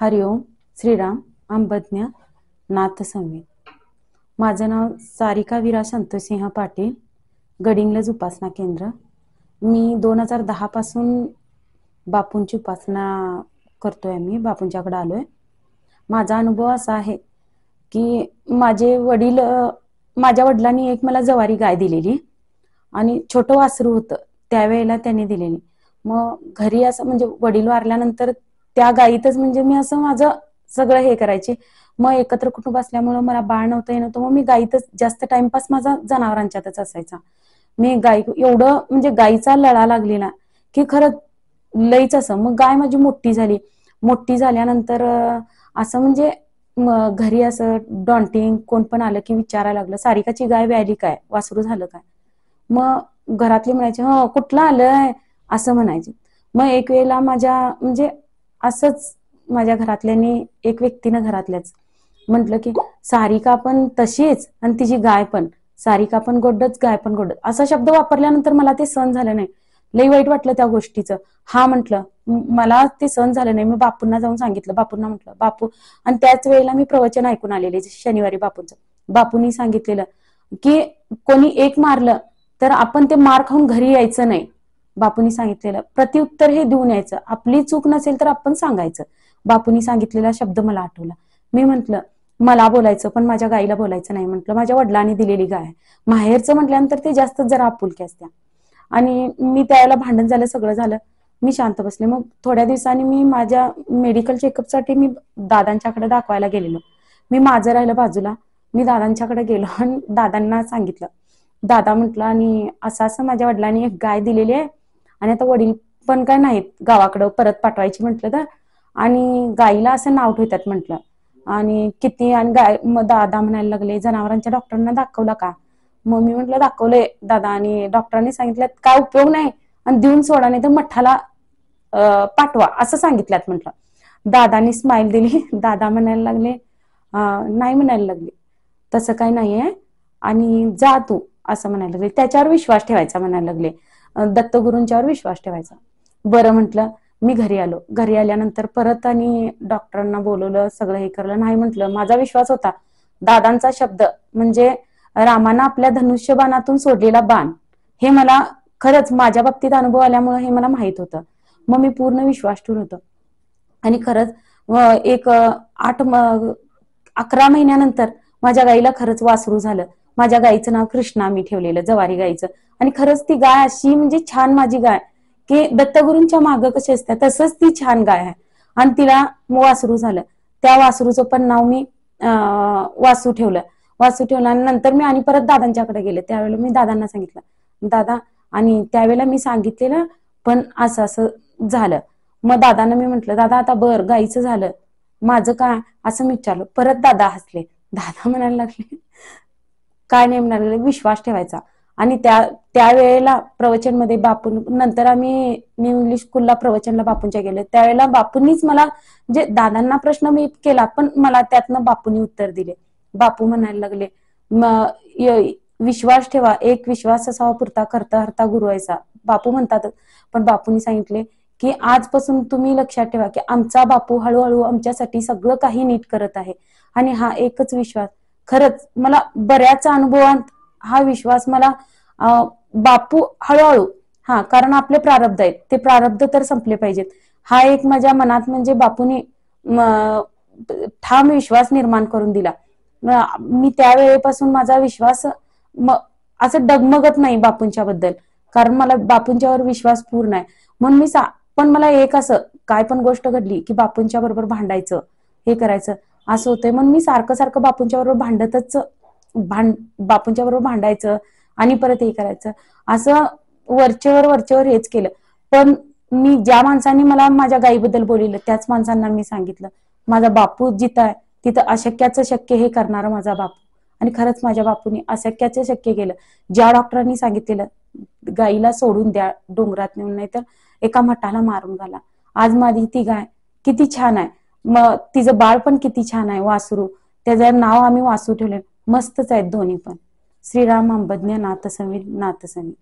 हरिओम श्रीराम अंबज्ञा नाथसंवेद माझं नाव सारिका विरा संतोषसिंह पाटील गडिंगलज उपासना केंद्र मी दोन हजार दहापासून बापूंची उपासना करतो आहे मी बापूंच्याकडे आलो आहे माझा अनुभव असा आहे की माझे वडील माझ्या वडिलांनी एक मला जवारी गाय दिलेली आणि छोटं वासरू होतं त्यावेळेला त्याने दिलेली मग घरी असं म्हणजे वडील वारल्यानंतर त्या गाईतच म्हणजे मी असं माझं सगळं हे करायचे मग एकत्र कुटुंब असल्यामुळे मला बाळ नव्हतं येणं मग मी गायीतच जास्त टाइमपास माझा जनावरांच्यातच असायचा मी गाय एवढं म्हणजे गायीचा लळा ना की खरंच लईच असं मग गाय माझी मोठी झाली मोठी झाल्यानंतर असं म्हणजे घरी असं डॉन्टिंग कोण पण आलं की विचारायला लागलं सारिकाची गाय व्यारी काय वासरू झालं काय मग घरातले म्हणायचे हो कुठलं आलंय असं म्हणायचे मग एक वेळेला माझ्या म्हणजे असंच माझ्या घरातल्यानी एक व्यक्तीनं घरातल्याच म्हटलं की सारिका पण तशीच आणि तिची गाय पण सारिका पण गोडच गाय पण गोडच असा शब्द वापरल्यानंतर मला ते सहन झालं नाही लई वाईट वाटलं त्या गोष्टीचं हा म्हटलं मला ते सहन झालं नाही मी बापूंना जाऊन सांगितलं बापूंना म्हंटल बापू आणि त्याच वेळेला मी प्रवचन ऐकून आलेले शनिवारी बापूंच बापूंनी सांगितलेलं की कोणी एक मारलं तर आपण ते मार खाऊन घरी यायचं नाही बापूंनी सांगितलेलं प्रतिउत्तर हे देऊन यायचं आपली चूक नसेल तर आपण सांगायचं बापूनी सांगितलेला शब्द मला आठवला मी म्हंटल मला बोलायचं पण माझ्या गायीला बोलायचं नाही म्हटलं माझ्या वडिलांनी दिलेली गाय माहेरचं म्हटल्यानंतर ते जास्त जरा आपुलकी असत्या आणि मी त्याला भांडण झालं सगळं झालं मी शांत बसले मग थोड्या दिवसांनी मी माझ्या मेडिकल चेकअपसाठी मी दादांच्याकडे दाखवायला गेलेलो मी माझं राहिलं बाजूला मी दादांच्याकडे गेलो आणि दादांना सांगितलं दादा म्हटलं आणि असं असं माझ्या वडिलांनी एक गाय दिलेली आहे आणि आता वडील पण काय नाहीत गावाकडं परत पाठवायची म्हटलं तर आणि गाईला असं नाव ठेवतात म्हटलं आणि किती आणि गाय मग दादा म्हणायला लागले जनावरांच्या डॉक्टरांना दाखवला का मग मी म्हटलं दाखवले दादा आणि डॉक्टरांनी सांगितलं काय उपयोग नाही आणि देऊन सोडा तर मठाला पाठवा असं सांगितलं म्हटलं दादानी स्माइल दिली दादा म्हणायला लागले नाही म्हणायला लागले तसं काही नाहीये आणि जा तू असं म्हणायला लागले त्याच्यावर विश्वास ठेवायचा म्हणायला लागले दत्तगुरूंच्यावर विश्वास ठेवायचा बरं म्हटलं मी घरी आलो घरी आल्यानंतर परत आणि डॉक्टरांना बोलवलं सगळं हे करलं नाही म्हटलं माझा विश्वास होता दादांचा शब्द म्हणजे रामानं आपल्या धनुष्यबाणातून सोडलेला बाण हे मला खरंच माझ्या बाबतीत अनुभव आल्यामुळे हे मला माहित होतं मग मी पूर्ण विश्वास ठेवून होतो आणि खरंच एक आठ अकरा महिन्यानंतर माझ्या गाईला खरंच वासरू झालं माझ्या गाईचं नाव कृष्णा मी ठेवलेलं जवारी गाईचं आणि खरंच ती गाय अशी म्हणजे छान माझी गाय की दत्तगुरूंच्या मागं कशी असते तसंच ती छान गाय आहे आणि तिला वासरू झालं त्या वासरूचं पण नाव मी वासू ठेवलं वासू ठेवलं आणि नंतर मी आणि परत दादांच्याकडे गेले त्यावेळेला मी दादांना सांगितलं दादा आणि त्यावेळेला मी सांगितलेलं पण असं असं झालं मग दादांना मी म्हंटल दादा आता बर गाईचं झालं माझं काय असं मी विचारलं परत दादा हसले दादा म्हणायला लागले काय नाही म्हणाले विश्वास ठेवायचा आणि त्या त्यावेळेला मध्ये बापू नंतर आम्ही न्यू इंग्लिश स्कूलला प्रवचनला बापूंच्या गेले त्यावेळेला बापूंनीच मला जे म्हणजे दादांना प्रश्न मी केला पण मला त्यातनं बापूंनी उत्तर दिले बापू म्हणायला लागले विश्वास ठेवा एक विश्वास असावा पुरता करता हरता गुरुवायचा बापू म्हणतात पण बापूंनी सांगितले की आजपासून तुम्ही लक्षात ठेवा की आमचा बापू हळूहळू आमच्यासाठी सगळं काही नीट करत आहे आणि हा एकच विश्वास खरंच मला बऱ्याच अनुभवात हा विश्वास मला बापू हळूहळू हा कारण आपले प्रारब्ध आहेत ते प्रारब्ध तर संपले पाहिजेत हा एक माझ्या मनात म्हणजे बापूने ठाम विश्वास निर्माण करून दिला मी त्यावेळेपासून माझा विश्वास असं डगमगत नाही बापूंच्या बद्दल कारण मला बापूंच्यावर विश्वास पूर्ण आहे म्हणून मी पण मला एक असं काय पण गोष्ट घडली की बापूंच्या बरोबर भांडायचं हे करायचं असं होतंय म्हणून मी सारखं सारखं बापूंच्या बरोबर भांडतच भांड बापूंच्या बरोबर भांडायचं आणि परत हे करायचं असं वरचेवर वरच्यावर हेच केलं पण मी ज्या माणसांनी मला माझ्या गायीबद्दल बोलिलं त्याच माणसांना मी सांगितलं माझा बापू जिथं आहे तिथं अशक्याचं शक्य हे करणार माझा बापू आणि खरंच माझ्या बापूने अशक्याचं शक्य केलं ज्या डॉक्टरांनी सांगितलेलं गायीला सोडून द्या डोंगरात नेऊन नाही तर एका मठाला मारून घाला आज माझी ती गाय किती छान आहे मग तिचं बाळ पण किती छान आहे वासरू त्याचं नाव आम्ही वासू ठेवलं मस्तच आहेत दोन्ही पण श्रीराम अंबज्ञ नातसंवित नाथसमी